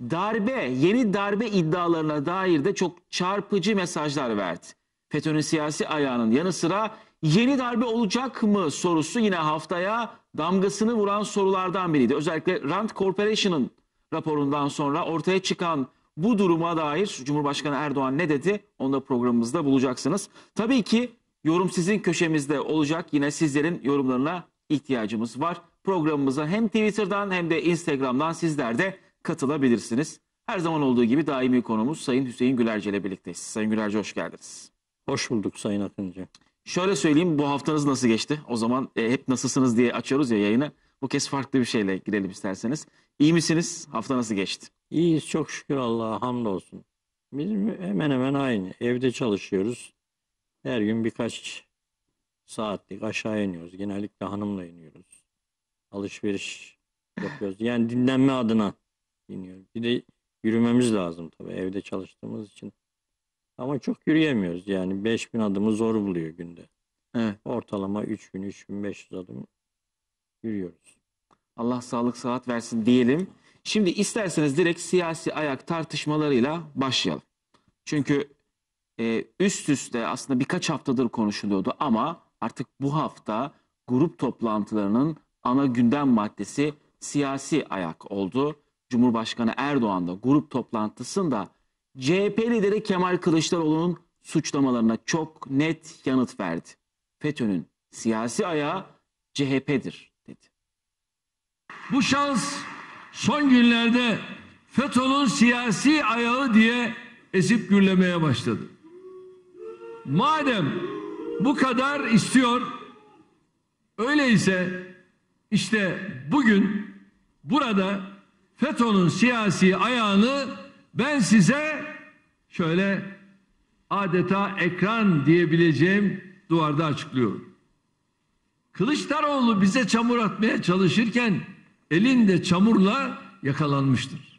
darbe, yeni darbe iddialarına dair de çok çarpıcı mesajlar verdi. FETÖ'nün siyasi ayağının yanı sıra yeni darbe olacak mı sorusu yine haftaya damgasını vuran sorulardan biriydi. Özellikle Rand Corporation'ın raporundan sonra ortaya çıkan bu duruma dair Cumhurbaşkanı Erdoğan ne dedi? Onu da programımızda bulacaksınız. Tabii ki yorum sizin köşemizde olacak. Yine sizlerin yorumlarına ihtiyacımız var. Programımıza hem Twitter'dan hem de Instagram'dan sizler de katılabilirsiniz. Her zaman olduğu gibi daimi konumuz Sayın Hüseyin Gülerce ile birlikteyiz. Sayın Gülerce hoş geldiniz. Hoş bulduk Sayın Akıncı. Şöyle söyleyeyim bu haftanız nasıl geçti? O zaman e, hep nasılsınız diye açıyoruz ya yayını. Bu kez farklı bir şeyle girelim isterseniz. İyi misiniz? Hafta nasıl geçti? İyiyiz çok şükür Allah'a hamdolsun. Bizim hemen hemen aynı. Evde çalışıyoruz. Her gün birkaç saatlik aşağı iniyoruz. Genellikle hanımla iniyoruz. Alışveriş yapıyoruz. Yani dinlenme adına biniyorum. Bir de yürümemiz lazım tabii evde çalıştığımız için. Ama çok yürüyemiyoruz yani 5000 adımı zor buluyor günde. Evet. Ortalama 3000 3500 adım yürüyoruz. Allah sağlık saat versin diyelim. Şimdi isterseniz direkt siyasi ayak tartışmalarıyla başlayalım. Çünkü e, üst üste aslında birkaç haftadır konuşuluyordu ama artık bu hafta grup toplantılarının ana gündem maddesi siyasi ayak oldu. Cumhurbaşkanı Erdoğan da grup toplantısında CHP lideri Kemal Kılıçdaroğlu'nun suçlamalarına çok net yanıt verdi. FETÖ'nün siyasi ayağı CHP'dir dedi. Bu şans son günlerde FETÖ'nün siyasi ayağı diye esip gürlemeye başladı. Madem bu kadar istiyor, öyleyse işte bugün burada FETÖ'nün siyasi ayağını ben size şöyle adeta ekran diyebileceğim duvarda açıklıyorum. Kılıçdaroğlu bize çamur atmaya çalışırken elinde çamurla yakalanmıştır.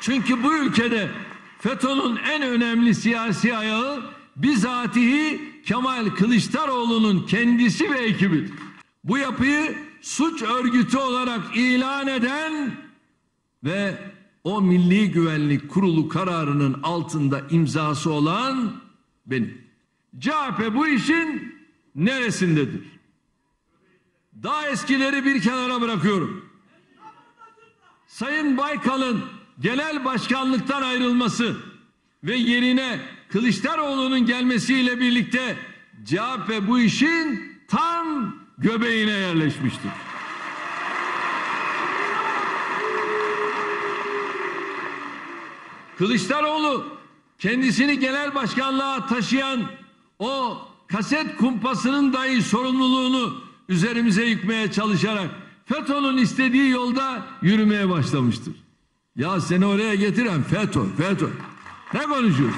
Çünkü bu ülkede FETÖ'nün en önemli siyasi ayağı bizatihi Kemal Kılıçdaroğlu'nun kendisi ve ekibidir. Bu yapıyı suç örgütü olarak ilan eden ve o Milli Güvenlik Kurulu kararının altında imzası olan benim. CHP bu işin neresindedir? Daha eskileri bir kenara bırakıyorum. Sayın Baykal'ın genel başkanlıktan ayrılması ve yerine Kılıçdaroğlu'nun gelmesiyle birlikte CHP bu işin tam göbeğine yerleşmiştir. Kılıçdaroğlu kendisini genel başkanlığa taşıyan o kaset kumpasının dahi sorumluluğunu üzerimize yıkmaya çalışarak FETÖ'nün istediği yolda yürümeye başlamıştır. Ya seni oraya getiren FETÖ, FETÖ. Ne konuşuyorsun?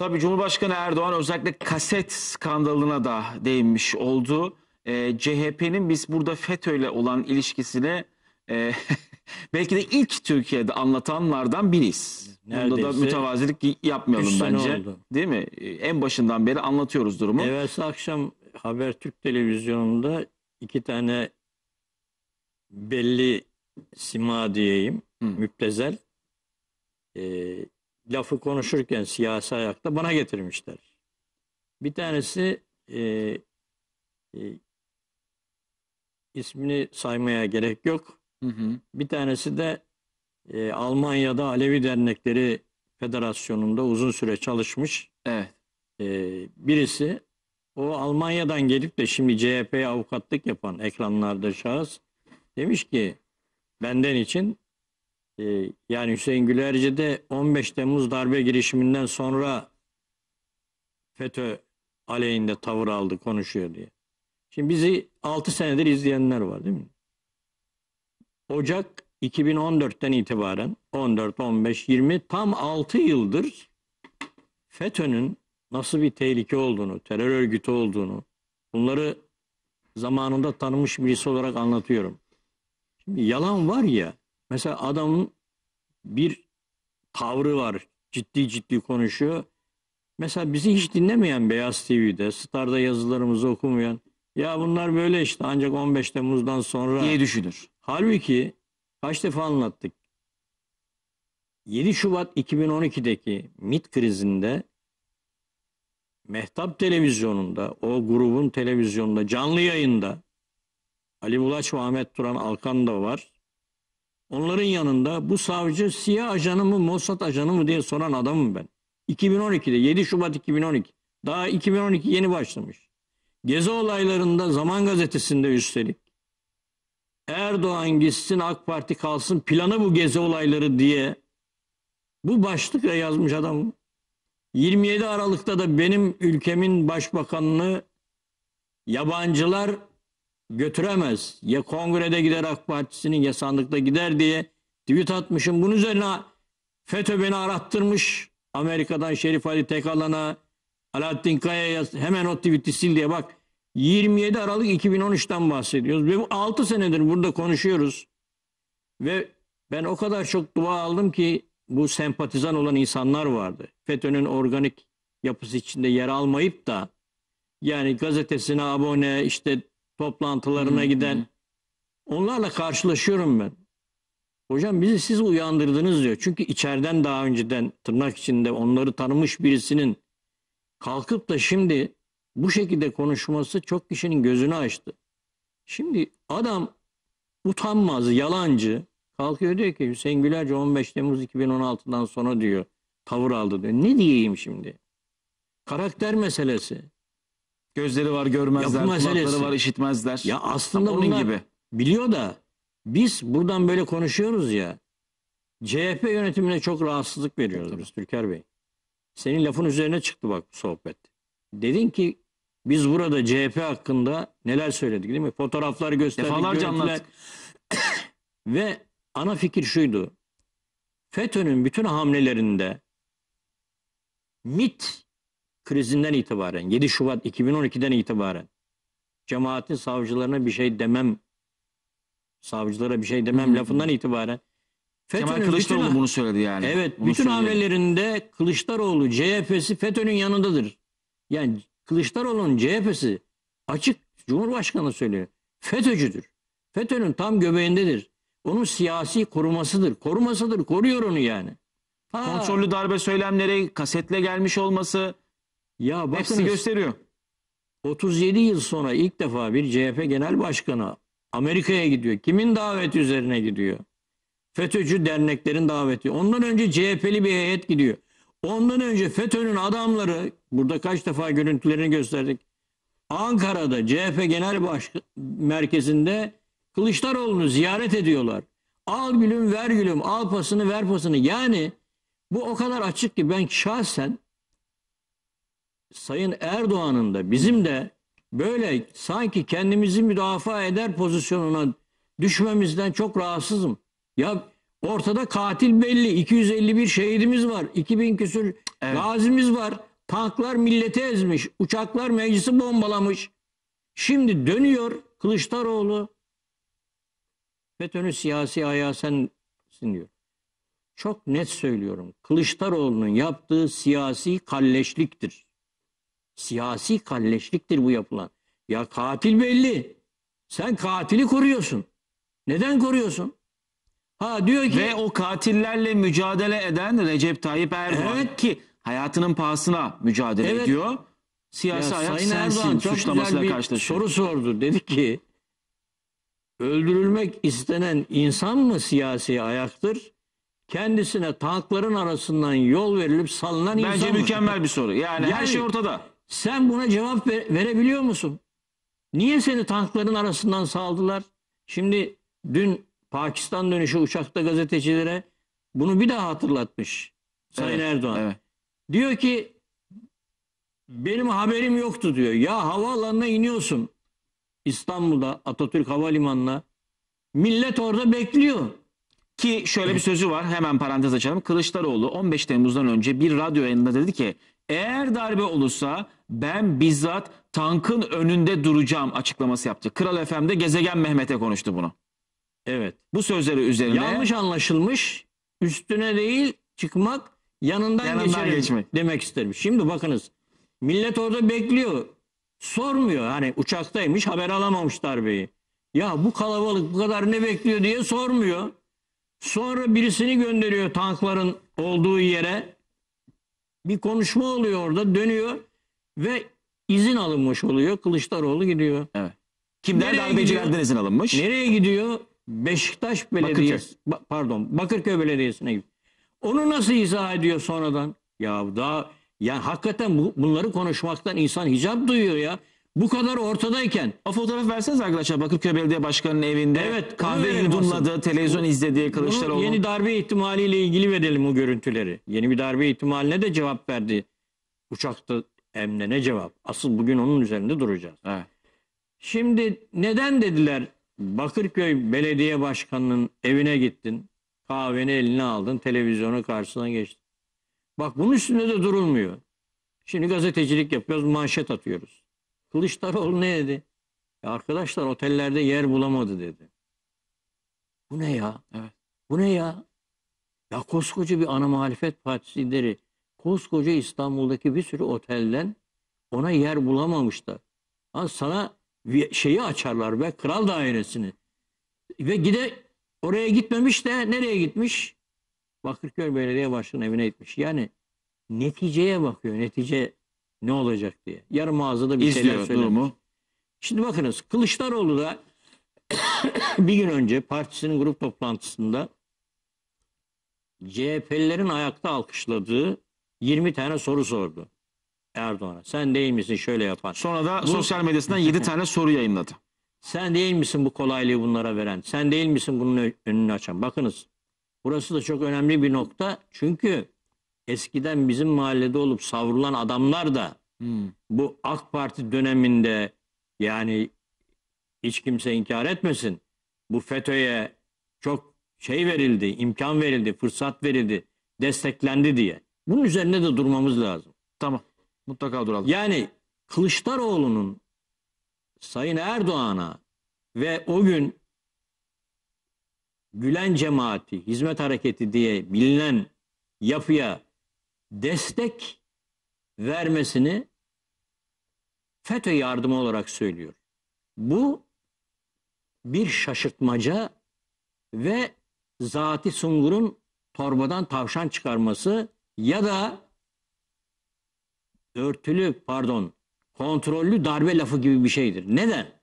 Tabii Cumhurbaşkanı Erdoğan özellikle kaset skandalına da değinmiş oldu. E, ee, CHP'nin biz burada FETÖ'yle olan ilişkisine e, belki de ilk Türkiye'de anlatanlardan biriyiz. Neredeyse, Bunda da mütevazilik yapmayalım bence. Oldu. Değil mi? Ee, en başından beri anlatıyoruz durumu. Evet akşam haber Türk televizyonunda iki tane belli sima diyeyim, Hı. müptezel e, lafı konuşurken siyasi ayakta bana getirmişler. Bir tanesi e, e, ismini saymaya gerek yok. Hı hı. Bir tanesi de e, Almanya'da Alevi Dernekleri Federasyonu'nda uzun süre çalışmış. Evet. E, birisi o Almanya'dan gelip de şimdi CHP'ye avukatlık yapan ekranlarda şahıs demiş ki benden için ee, yani Hüseyin Gülerci'de 15 Temmuz darbe girişiminden sonra FETÖ aleyhinde tavır aldı, konuşuyor diye. Şimdi bizi 6 senedir izleyenler var değil mi? Ocak 2014'ten itibaren 14, 15, 20 tam 6 yıldır FETÖ'nün nasıl bir tehlike olduğunu, terör örgütü olduğunu bunları zamanında tanımış birisi olarak anlatıyorum. Şimdi yalan var ya Mesela adamın bir tavrı var. Ciddi ciddi konuşuyor. Mesela bizi hiç dinlemeyen Beyaz TV'de, Star'da yazılarımızı okumayan ya bunlar böyle işte ancak 15 Temmuz'dan sonra diye düşünür. Halbuki kaç defa anlattık. 7 Şubat 2012'deki MIT krizinde Mehtap televizyonunda, o grubun televizyonunda, canlı yayında Ali Bulaç ve Ahmet Turan Alkan da var. Onların yanında bu savcı siyah ajanı mı Mossad ajanı mı diye soran adamım ben. 2012'de 7 Şubat 2012. Daha 2012 yeni başlamış. Gezi olaylarında Zaman Gazetesi'nde üstelik Erdoğan gitsin AK Parti kalsın planı bu gezi olayları diye bu başlıkla yazmış adam. 27 Aralık'ta da benim ülkemin başbakanını yabancılar götüremez. Ya kongrede gider AK Partisi'nin ya sandıkta gider diye tweet atmışım. Bunun üzerine FETÖ beni arattırmış. Amerika'dan Şerif Ali Tekalan'a, Alaaddin Kaya'ya hemen o tweet'i sil diye bak. 27 Aralık 2013'ten bahsediyoruz. Ve bu 6 senedir burada konuşuyoruz. Ve ben o kadar çok dua aldım ki bu sempatizan olan insanlar vardı. FETÖ'nün organik yapısı içinde yer almayıp da yani gazetesine abone, işte toplantılarına hmm. giden onlarla karşılaşıyorum ben. Hocam bizi siz uyandırdınız diyor. Çünkü içeriden daha önceden tırnak içinde onları tanımış birisinin kalkıp da şimdi bu şekilde konuşması çok kişinin gözünü açtı. Şimdi adam utanmaz, yalancı. Kalkıyor diyor ki Hüseyin Gülerci 15 Temmuz 2016'dan sonra diyor tavır aldı diyor. Ne diyeyim şimdi? Karakter meselesi. Gözleri var görmezler, Yapı kulakları var işitmezler. Ya aslında Ama onun gibi. biliyor da biz buradan böyle konuşuyoruz ya. CHP yönetimine çok rahatsızlık veriyoruz biz Türker Bey. Senin lafın üzerine çıktı bak bu sohbet. Dedin ki biz burada CHP hakkında neler söyledik değil mi? Fotoğrafları gösterdik. Defalarca görüntüler. anlattık. Ve ana fikir şuydu. FETÖ'nün bütün hamlelerinde MIT krizinden itibaren 7 Şubat 2012'den itibaren cemaatin savcılarına bir şey demem savcılara bir şey demem Hı lafından itibaren FETÖ'nün Kemal Kılıçdaroğlu bütün, bunu söyledi yani. Evet, bunu bütün söyledi. hamlelerinde Kılıçdaroğlu CHP'si FETÖ'nün yanındadır. Yani Kılıçdaroğlu'nun CHP'si açık Cumhurbaşkanı söylüyor. FETÖ'cüdür. FETÖ'nün tam göbeğindedir. Onun siyasi korumasıdır. Korumasıdır. Koruyor onu yani. Ha. Kontrollü darbe söylemleri, kasetle gelmiş olması, ya Hepsi bakınız gösteriyor. 37 yıl sonra ilk defa bir CHP Genel Başkanı Amerika'ya gidiyor. Kimin daveti üzerine gidiyor? FETÖ'cü derneklerin daveti. Ondan önce CHP'li bir heyet gidiyor. Ondan önce FETÖ'nün adamları burada kaç defa görüntülerini gösterdik. Ankara'da CHP Genel Baş Merkezi'nde Kılıçdaroğlu'nu ziyaret ediyorlar. Al gülüm ver gülüm al pasını ver pasını. Yani bu o kadar açık ki ben şahsen Sayın Erdoğan'ın da bizim de böyle sanki kendimizi müdafaa eder pozisyonuna düşmemizden çok rahatsızım. Ya ortada katil belli. 251 şehidimiz var. 2000 küsür evet. gazimiz var. Tanklar millete ezmiş. Uçaklar meclisi bombalamış. Şimdi dönüyor Kılıçdaroğlu FETÖ'nün siyasi ayağı sensin diyor. Çok net söylüyorum. Kılıçdaroğlu'nun yaptığı siyasi kalleşliktir. Siyasi kalleşliktir bu yapılan. Ya katil belli. Sen katili koruyorsun. Neden koruyorsun? Ha diyor ki ve o katillerle mücadele eden Recep Tayyip Erdoğan evet. ki hayatının pahasına mücadele evet. ediyor. Siyasi ya ayak Sayın sensin Erdoğan, suçlamasıyla karşılaşıyor. Soru sordu. Dedi ki öldürülmek istenen insan mı siyasi ayaktır? Kendisine tankların arasından yol verilip salınan Bence insan Bence mükemmel bir soru. Yani, yani her şey ortada. Sen buna cevap ver, verebiliyor musun? Niye seni tankların arasından saldılar? Şimdi dün Pakistan dönüşü uçakta gazetecilere bunu bir daha hatırlatmış Sayın evet, Erdoğan. Evet. Diyor ki benim haberim yoktu diyor. Ya havaalanına iniyorsun İstanbul'da Atatürk Havalimanı'na. Millet orada bekliyor. Ki şöyle bir sözü var hemen parantez açalım. Kılıçdaroğlu 15 Temmuz'dan önce bir radyo yayında dedi ki eğer darbe olursa ben bizzat tankın önünde duracağım açıklaması yaptı. Kral FM'de Gezegen Mehmet'e konuştu bunu. Evet. Bu sözleri üzerine... Yanlış anlaşılmış, üstüne değil çıkmak, yanından, yanından geçmek demek isterim. Şimdi bakınız, millet orada bekliyor. Sormuyor hani uçaktaymış haber alamamış darbeyi. Ya bu kalabalık bu kadar ne bekliyor diye sormuyor. Sonra birisini gönderiyor tankların olduğu yere. Bir konuşma oluyor orada dönüyor ve izin alınmış oluyor. Kılıçdaroğlu gidiyor. Evet. Kimden darbecilerden izin alınmış? Nereye gidiyor? Beşiktaş Belediyesi. Bakırköy. pardon Bakırköy Belediyesi'ne gidiyor. Onu nasıl izah ediyor sonradan? Ya daha yani hakikaten bu, bunları konuşmaktan insan hicap duyuyor ya. Bu kadar ortadayken. O fotoğraf verseniz arkadaşlar Bakırköy Belediye Başkanı'nın evinde. Evet. Kahve yudumladı, televizyon izlediği Kılıçdaroğlu. Bunu yeni darbe ihtimaliyle ilgili verelim o görüntüleri. Yeni bir darbe ihtimaline de cevap verdi. Uçakta Emne ne cevap? Asıl bugün onun üzerinde duracağız. Evet. Şimdi neden dediler Bakırköy Belediye Başkanı'nın evine gittin, kahveni eline aldın, televizyonu karşısına geçtin. Bak bunun üstünde de durulmuyor. Şimdi gazetecilik yapıyoruz, manşet atıyoruz. Kılıçdaroğlu ne dedi? E arkadaşlar otellerde yer bulamadı dedi. Bu ne ya? Evet. Bu ne ya? Ya koskoca bir ana muhalefet partisi lideri koskoca İstanbul'daki bir sürü otelden ona yer bulamamışlar. Ha sana şeyi açarlar ve kral dairesini. Ve gide oraya gitmemiş de nereye gitmiş? Bakırköy Belediye Başkanı evine gitmiş. Yani neticeye bakıyor. Netice ne olacak diye. Yarım ağızda da bir İzliyor, şeyler söylemiş. Durumu. Şimdi bakınız Kılıçdaroğlu da bir gün önce partisinin grup toplantısında CHP'lilerin ayakta alkışladığı 20 tane soru sordu Erdoğan'a. Sen değil misin şöyle yapan? Sonra da bu, sosyal medyasından 7 tane soru yayınladı. Sen değil misin bu kolaylığı bunlara veren? Sen değil misin bunun önünü açan? Bakınız burası da çok önemli bir nokta. Çünkü eskiden bizim mahallede olup savrulan adamlar da hmm. bu AK Parti döneminde yani hiç kimse inkar etmesin. Bu FETÖ'ye çok şey verildi, imkan verildi, fırsat verildi, desteklendi diye. Bunun üzerine de durmamız lazım. Tamam. Mutlaka duralım. Yani Kılıçdaroğlu'nun Sayın Erdoğan'a ve o gün Gülen cemaati, hizmet hareketi diye bilinen yapıya destek vermesini FETÖ yardımı olarak söylüyor. Bu bir şaşırtmaca ve Zati Sungur'un torbadan tavşan çıkarması ya da örtülü pardon kontrollü darbe lafı gibi bir şeydir. Neden?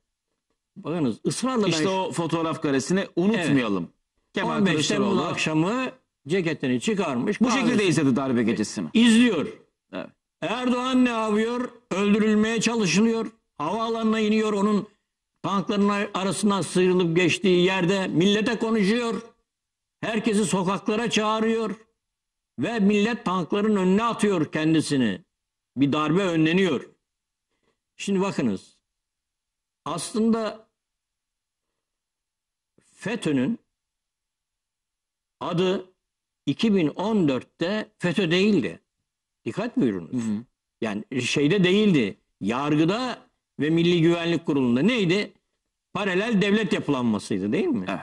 Bakınız ısrarla işte ben... o fotoğraf karesini unutmayalım. Evet. Kemal 15 Temmuz akşamı ceketini çıkarmış. Bu şekilde izledi darbe gecesini. İzliyor. Evet. Erdoğan ne yapıyor? Öldürülmeye çalışılıyor. Havaalanına iniyor onun tankların arasından sıyrılıp geçtiği yerde millete konuşuyor. Herkesi sokaklara çağırıyor. Ve millet tankların önüne atıyor kendisini. Bir darbe önleniyor. Şimdi bakınız. Aslında FETÖ'nün adı 2014'te FETÖ değildi. Dikkat buyurunuz. Hı hı. Yani şeyde değildi. Yargıda ve Milli Güvenlik Kurulu'nda neydi? Paralel devlet yapılanmasıydı değil mi? Evet.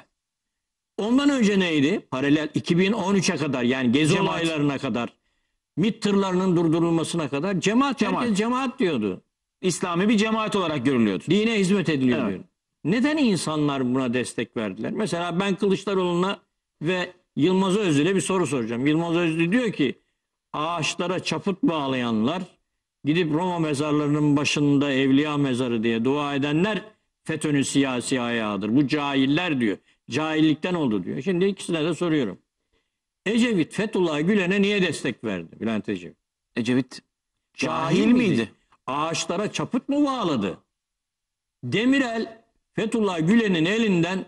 Ondan önce neydi? Paralel 2013'e kadar yani gezi cemaat. olaylarına kadar MİT tırlarının durdurulmasına kadar cemaat, cemaat. herkes cemaat diyordu. İslami bir cemaat olarak görülüyordu. Dine hizmet ediliyordu. evet. Neden insanlar buna destek verdiler? Mesela ben Kılıçdaroğlu'na ve Yılmaz Özdil'e bir soru soracağım. Yılmaz Özdil diyor ki ağaçlara çaput bağlayanlar gidip Roma mezarlarının başında evliya mezarı diye dua edenler FETÖ'nün siyasi ayağıdır. Bu cahiller diyor. Cahillikten oldu diyor. Şimdi ikisine de soruyorum. Ecevit Fethullah Gülen'e niye destek verdi Bülent Ecevit? Ecevit cahil, miydi? miydi? Ağaçlara çaput mu bağladı? Demirel Fethullah Gülen'in elinden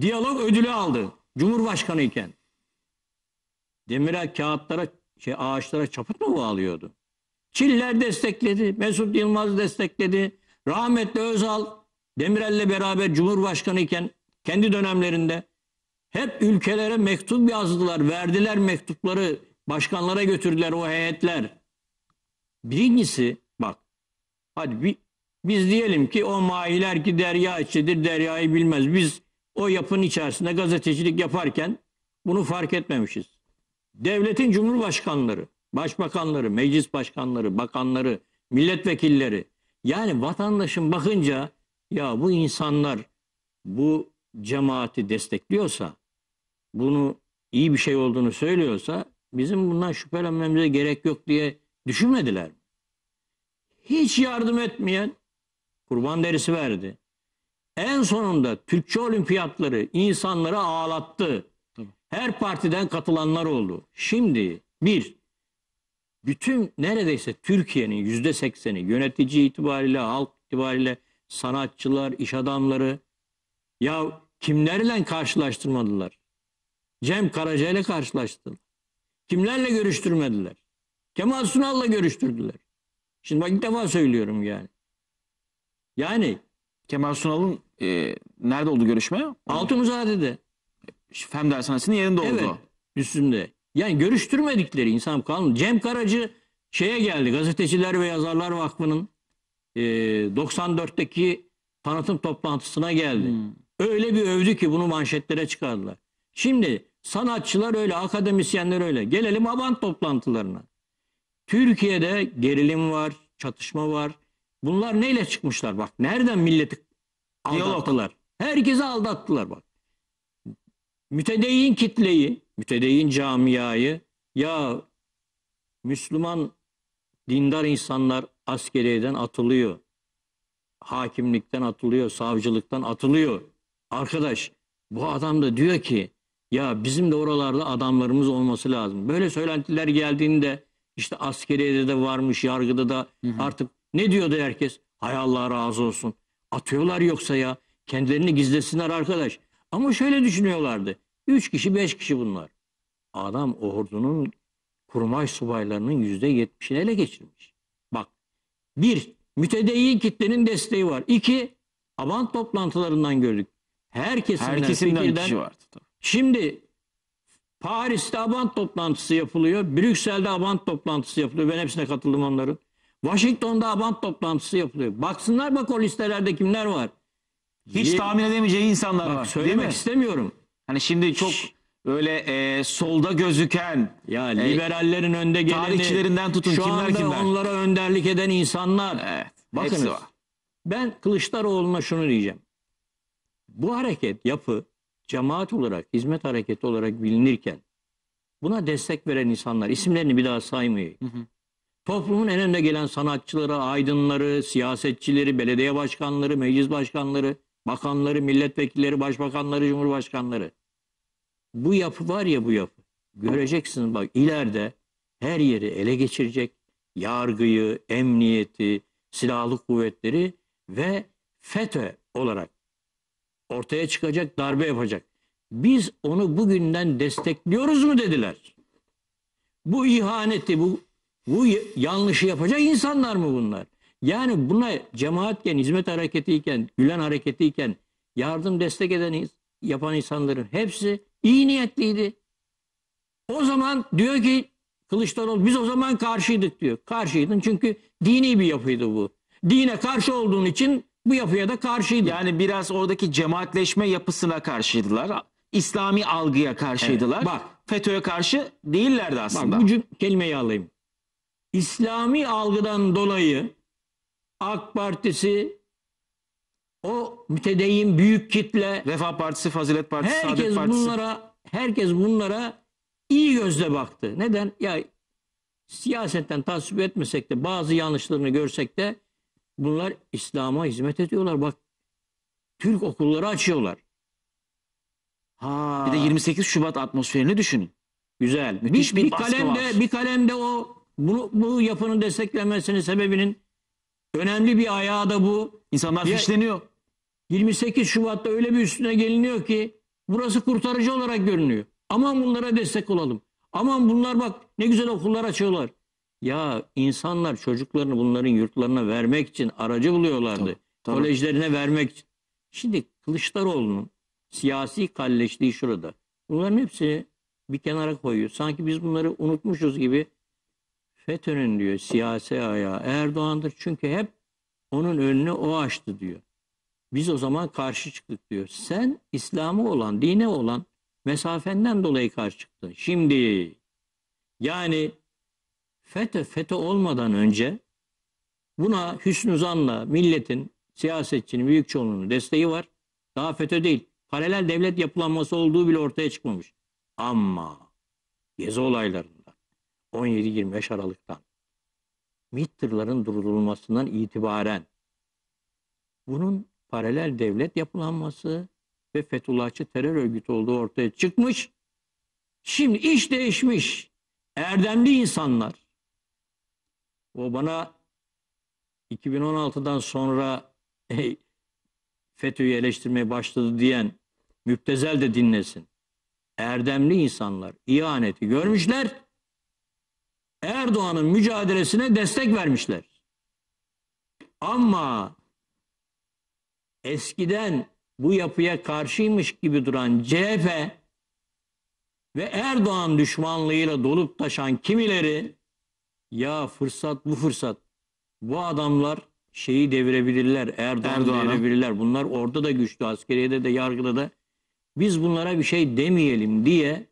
diyalog ödülü aldı. Cumhurbaşkanı iken demire, kağıtlara, şey, ağaçlara çaput mu bağlıyordu? Çiller destekledi, Mesut Yılmaz destekledi. Rahmetli Özal Demirel'le beraber Cumhurbaşkanı iken kendi dönemlerinde hep ülkelere mektup yazdılar, verdiler mektupları, başkanlara götürdüler o heyetler. Birincisi bak, hadi bi, biz diyelim ki o mahiler ki derya içidir, deryayı bilmez. Biz o yapının içerisinde gazetecilik yaparken bunu fark etmemişiz. Devletin cumhurbaşkanları, başbakanları, meclis başkanları, bakanları, milletvekilleri yani vatandaşın bakınca ya bu insanlar bu cemaati destekliyorsa, bunu iyi bir şey olduğunu söylüyorsa bizim bundan şüphelenmemize gerek yok diye düşünmediler. mi? Hiç yardım etmeyen kurban derisi verdi. En sonunda Türkçe olimpiyatları insanları ağlattı. Her partiden katılanlar oldu. Şimdi bir, bütün neredeyse Türkiye'nin yüzde sekseni yönetici itibariyle, halk itibariyle, sanatçılar, iş adamları ya kimlerle karşılaştırmadılar? Cem Karaca ile karşılaştılar. Kimlerle görüştürmediler? Kemal Sunal'la görüştürdüler. Şimdi bak ilk defa söylüyorum yani. Yani Kemal Sunal'ın e, nerede oldu görüşme? Altunizade'de. Fen dershanesinin yerinde oldu. Evet, üstünde. Yani görüştürmedikleri insan kanun. Cem Karacı şeye geldi. Gazeteciler ve Yazarlar Vakfı'nın e, 94'teki tanıtım toplantısına geldi. Hmm. Öyle bir övdü ki bunu manşetlere çıkardılar. Şimdi sanatçılar öyle, akademisyenler öyle. Gelelim ABANT toplantılarına. Türkiye'de gerilim var, çatışma var. Bunlar neyle çıkmışlar bak. Nereden milleti aldattılar. Herkese aldattılar bak. Mütedeyyin kitleyi, mütedeyyin camiayı ya Müslüman dindar insanlar askeriyeden atılıyor. Hakimlikten atılıyor, savcılıktan atılıyor. Arkadaş bu adam da diyor ki ya bizim de oralarda adamlarımız olması lazım. Böyle söylentiler geldiğinde işte askeriyede de varmış, yargıda da hı hı. artık ne diyordu herkes? Hay Allah razı olsun. Atıyorlar yoksa ya. Kendilerini gizlesinler arkadaş. Ama şöyle düşünüyorlardı. Üç kişi, beş kişi bunlar. Adam ordunun kurmay subaylarının yüzde yetmişini ele geçirmiş. Bak, bir, mütedeyyin kitlenin desteği var. İki, avant toplantılarından gördük. Herkesin Herkesinden fikirden, kişi vardı. Şimdi Paris'te avant toplantısı yapılıyor. Brüksel'de avant toplantısı yapılıyor. Ben hepsine katıldım onların. Washington'da avant toplantısı yapılıyor. Baksınlar bak o listelerde kimler var. Hiç Ye- tahmin edemeyeceği insanlar bak, var. Söylemek istemiyorum. Hani şimdi çok Şş. öyle e, solda gözüken ya e, liberallerin önde geleni tarihçilerinden tutun şu kimler anda kimler. onlara önderlik eden insanlar. Evet. Bakınız. Ben Kılıçdaroğlu'na şunu diyeceğim. Bu hareket yapı cemaat olarak, hizmet hareketi olarak bilinirken buna destek veren insanlar isimlerini bir daha saymayayım. Hı hı. Toplumun en önde gelen sanatçıları, aydınları, siyasetçileri, belediye başkanları, meclis başkanları, bakanları, milletvekilleri, başbakanları, cumhurbaşkanları. Bu yapı var ya bu yapı. Göreceksiniz bak ileride her yeri ele geçirecek. Yargıyı, emniyeti, silahlı kuvvetleri ve FETÖ olarak ortaya çıkacak, darbe yapacak. Biz onu bugünden destekliyoruz mu dediler. Bu ihaneti, bu bu yanlışı yapacak insanlar mı bunlar? Yani buna cemaatken, hizmet hareketiyken, Gülen hareketiyken yardım destek eden yapan insanların hepsi iyi niyetliydi. O zaman diyor ki Kılıçdaroğlu biz o zaman karşıydık diyor. Karşıydın çünkü dini bir yapıydı bu. Dine karşı olduğun için bu yapıya da karşıydı. Yani biraz oradaki cemaatleşme yapısına karşıydılar. İslami algıya karşıydılar. Evet, bak FETÖ'ye karşı değillerdi aslında. Bak bu kelimeyi alayım. İslami algıdan dolayı AK Partisi o mütedeyyin büyük kitle Refah Partisi, Fazilet Partisi, herkes Saadet Partisi. Bunlara, herkes bunlara iyi gözle baktı. Neden? Ya siyasetten tasvip etmesek de bazı yanlışlarını görsek de bunlar İslam'a hizmet ediyorlar. Bak Türk okulları açıyorlar. Ha. Bir de 28 Şubat atmosferini düşünün. Güzel. Müthiş bir, bir, bir kalemde, var. Bir kalemde o bu, bu yapının desteklenmesinin sebebinin önemli bir ayağı da bu. İnsanlar ya, fişleniyor. 28 Şubat'ta öyle bir üstüne geliniyor ki burası kurtarıcı olarak görünüyor. Aman bunlara destek olalım. Aman bunlar bak ne güzel okullar açıyorlar. Ya insanlar çocuklarını bunların yurtlarına vermek için aracı buluyorlardı. Tabii, tabii. Kolejlerine vermek için. Şimdi Kılıçdaroğlu'nun siyasi kalleşliği şurada. Bunların hepsini bir kenara koyuyor. Sanki biz bunları unutmuşuz gibi FETÖ'nün diyor siyasi ayağı Erdoğan'dır. Çünkü hep onun önünü o açtı diyor. Biz o zaman karşı çıktık diyor. Sen İslam'ı olan, dine olan mesafenden dolayı karşı çıktın. Şimdi yani FETÖ FETÖ olmadan önce buna Hüsnü Zan'la milletin, siyasetçinin büyük çoğunluğunun desteği var. Daha FETÖ değil. Paralel devlet yapılanması olduğu bile ortaya çıkmamış. Ama gezi olayları 17 25 aralıktan MİT tırların durdurulmasından itibaren bunun paralel devlet yapılanması ve Fethullahçı terör örgütü olduğu ortaya çıkmış. Şimdi iş değişmiş. Erdemli insanlar. O bana 2016'dan sonra hey, FETÖ'yü eleştirmeye başladı diyen müptezel de dinlesin. Erdemli insanlar ihaneti görmüşler Erdoğan'ın mücadelesine destek vermişler. Ama eskiden bu yapıya karşıymış gibi duran CHP ve Erdoğan düşmanlığıyla dolup taşan kimileri ya fırsat bu fırsat bu adamlar şeyi devirebilirler Erdoğan'ı Erdoğan devirebilirler bunlar orada da güçlü askeriyede de yargıda da biz bunlara bir şey demeyelim diye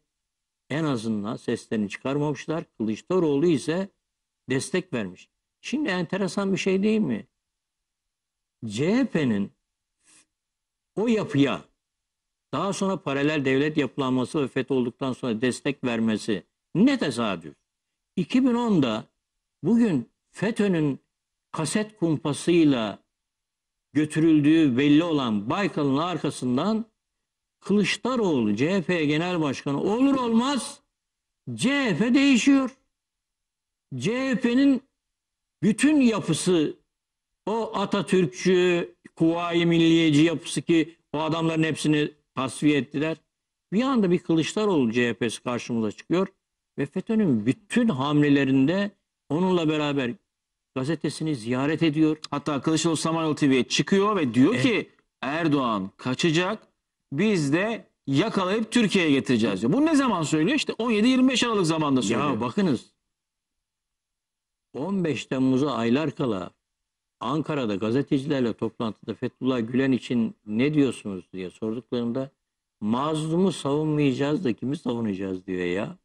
en azından seslerini çıkarmamışlar. Kılıçdaroğlu ise destek vermiş. Şimdi enteresan bir şey değil mi? CHP'nin o yapıya daha sonra paralel devlet yapılanması ve FETÖ olduktan sonra destek vermesi ne tesadüf. 2010'da bugün FETÖ'nün kaset kumpasıyla götürüldüğü belli olan Baykal'ın arkasından Kılıçdaroğlu CHP Genel Başkanı olur olmaz CHP değişiyor. CHP'nin bütün yapısı o Atatürkçü, kuvayi milliyeci yapısı ki o adamların hepsini tasfiye ettiler. Bir anda bir Kılıçdaroğlu CHP'si karşımıza çıkıyor ve FETÖ'nün bütün hamlelerinde onunla beraber gazetesini ziyaret ediyor. Hatta Kılıçdaroğlu Samanyolu TV'ye çıkıyor ve diyor e, ki Erdoğan kaçacak biz de yakalayıp Türkiye'ye getireceğiz diyor. Bu ne zaman söylüyor? İşte 17-25 Aralık zamanında söylüyor. Ya bakınız 15 Temmuz'a aylar kala Ankara'da gazetecilerle toplantıda Fethullah Gülen için ne diyorsunuz diye sorduklarında mazlumu savunmayacağız da kimi savunacağız diyor ya.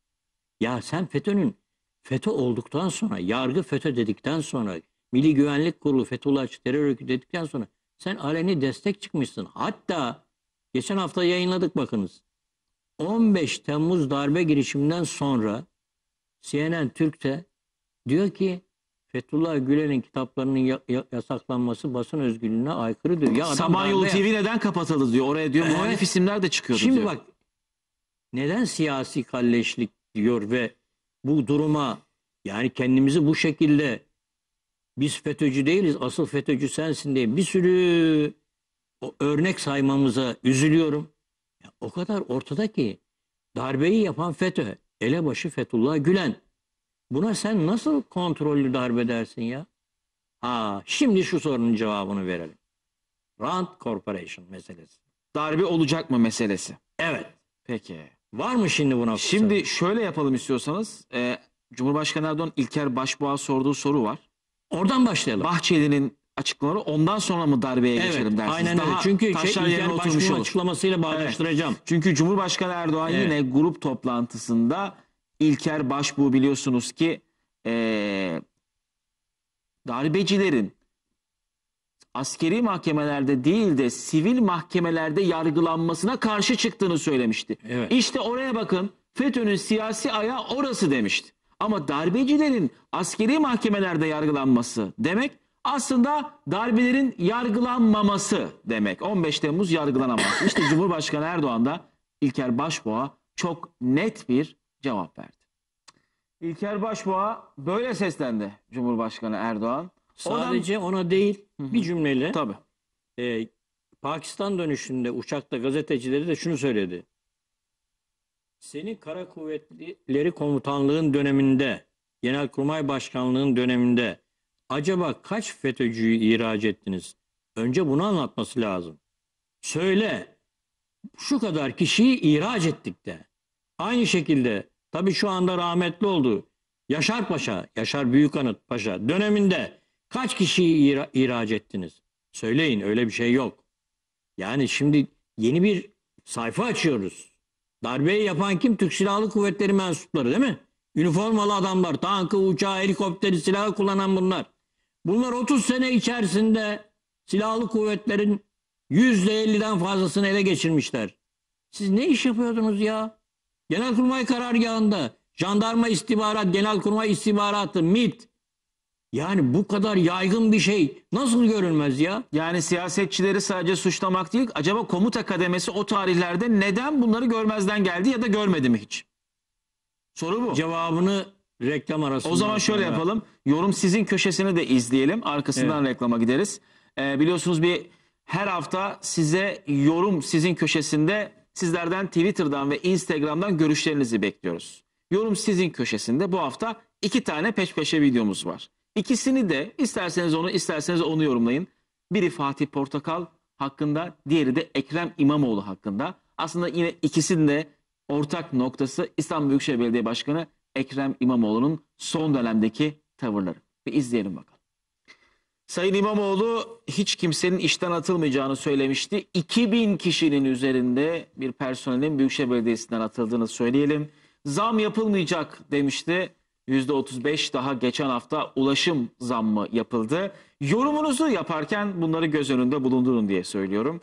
Ya sen FETÖ'nün FETÖ olduktan sonra, yargı FETÖ dedikten sonra, Milli Güvenlik Kurulu Fethullahçı terör örgütü dedikten sonra sen aleni destek çıkmışsın. Hatta Geçen hafta yayınladık bakınız. 15 Temmuz darbe girişiminden sonra CNN Türk'te diyor ki Fethullah Gülen'in kitaplarının yasaklanması basın özgürlüğüne aykırı diyor. Ya adam TV neden kapatalı diyor. Oraya diyor Evet. muhalif isimler de çıkıyordu Şimdi diyor. bak neden siyasi kalleşlik diyor ve bu duruma yani kendimizi bu şekilde biz FETÖ'cü değiliz asıl FETÖ'cü sensin diye bir sürü o örnek saymamıza üzülüyorum. Ya, o kadar ortada ki darbeyi yapan FETÖ, elebaşı Fethullah Gülen. Buna sen nasıl kontrollü darbe dersin ya? Ha, şimdi şu sorunun cevabını verelim. Rand Corporation meselesi. Darbe olacak mı meselesi? Evet. Peki. Var mı şimdi buna? Şimdi fırsatı? şöyle yapalım istiyorsanız. E, Cumhurbaşkanı Erdoğan İlker Başbuğ'a sorduğu soru var. Oradan başlayalım. Bahçeli'nin açıklamaları ondan sonra mı darbeye evet, geçelim dersiniz? Aynen Daha öyle. Çünkü şey, yerine oturmuş açıklamasıyla bağdaştıracağım. Evet. Çünkü Cumhurbaşkanı Erdoğan evet. yine grup toplantısında İlker Başbuğ biliyorsunuz ki ee, darbecilerin askeri mahkemelerde değil de sivil mahkemelerde yargılanmasına karşı çıktığını söylemişti. Evet. İşte oraya bakın FETÖ'nün siyasi ayağı orası demişti. Ama darbecilerin askeri mahkemelerde yargılanması demek aslında darbelerin yargılanmaması demek. 15 Temmuz yargılanamaz. İşte Cumhurbaşkanı Erdoğan da İlker Başboğa çok net bir cevap verdi. İlker Başboğa böyle seslendi Cumhurbaşkanı Erdoğan. Sadece Ondan... ona değil bir cümleyle. Tabii. E, Pakistan dönüşünde uçakta gazetecileri de şunu söyledi. Seni kara kuvvetleri komutanlığın döneminde, genelkurmay başkanlığın döneminde acaba kaç FETÖ'cüyü ihraç ettiniz? Önce bunu anlatması lazım. Söyle şu kadar kişiyi ihraç ettik de. Aynı şekilde tabii şu anda rahmetli oldu. Yaşar Paşa, Yaşar Büyükanıt Paşa döneminde kaç kişiyi ihra ihraç ettiniz? Söyleyin öyle bir şey yok. Yani şimdi yeni bir sayfa açıyoruz. Darbeyi yapan kim? Türk Silahlı Kuvvetleri mensupları değil mi? Üniformalı adamlar, tankı, uçağı, helikopteri, silahı kullanan bunlar. Bunlar 30 sene içerisinde silahlı kuvvetlerin %50'den fazlasını ele geçirmişler. Siz ne iş yapıyordunuz ya? Genelkurmay karargahında, jandarma istihbarat, genelkurmay istihbaratı, MIT. Yani bu kadar yaygın bir şey nasıl görülmez ya? Yani siyasetçileri sadece suçlamak değil, acaba komuta kademesi o tarihlerde neden bunları görmezden geldi ya da görmedi mi hiç? Soru bu. Cevabını Reklam arası. O zaman şöyle yapalım. Yorum sizin köşesini de izleyelim. Arkasından evet. reklama gideriz. Ee, biliyorsunuz bir her hafta size yorum sizin köşesinde sizlerden Twitter'dan ve Instagram'dan görüşlerinizi bekliyoruz. Yorum sizin köşesinde bu hafta iki tane peş peşe videomuz var. İkisini de isterseniz onu isterseniz onu yorumlayın. Biri Fatih Portakal hakkında, diğeri de Ekrem İmamoğlu hakkında. Aslında yine ikisinin de ortak noktası İstanbul Büyükşehir Belediye Başkanı Ekrem İmamoğlu'nun son dönemdeki tavırları. Bir izleyelim bakalım. Sayın İmamoğlu hiç kimsenin işten atılmayacağını söylemişti. 2000 kişinin üzerinde bir personelin Büyükşehir Belediyesi'nden atıldığını söyleyelim. Zam yapılmayacak demişti. %35 daha geçen hafta ulaşım zammı yapıldı. Yorumunuzu yaparken bunları göz önünde bulundurun diye söylüyorum.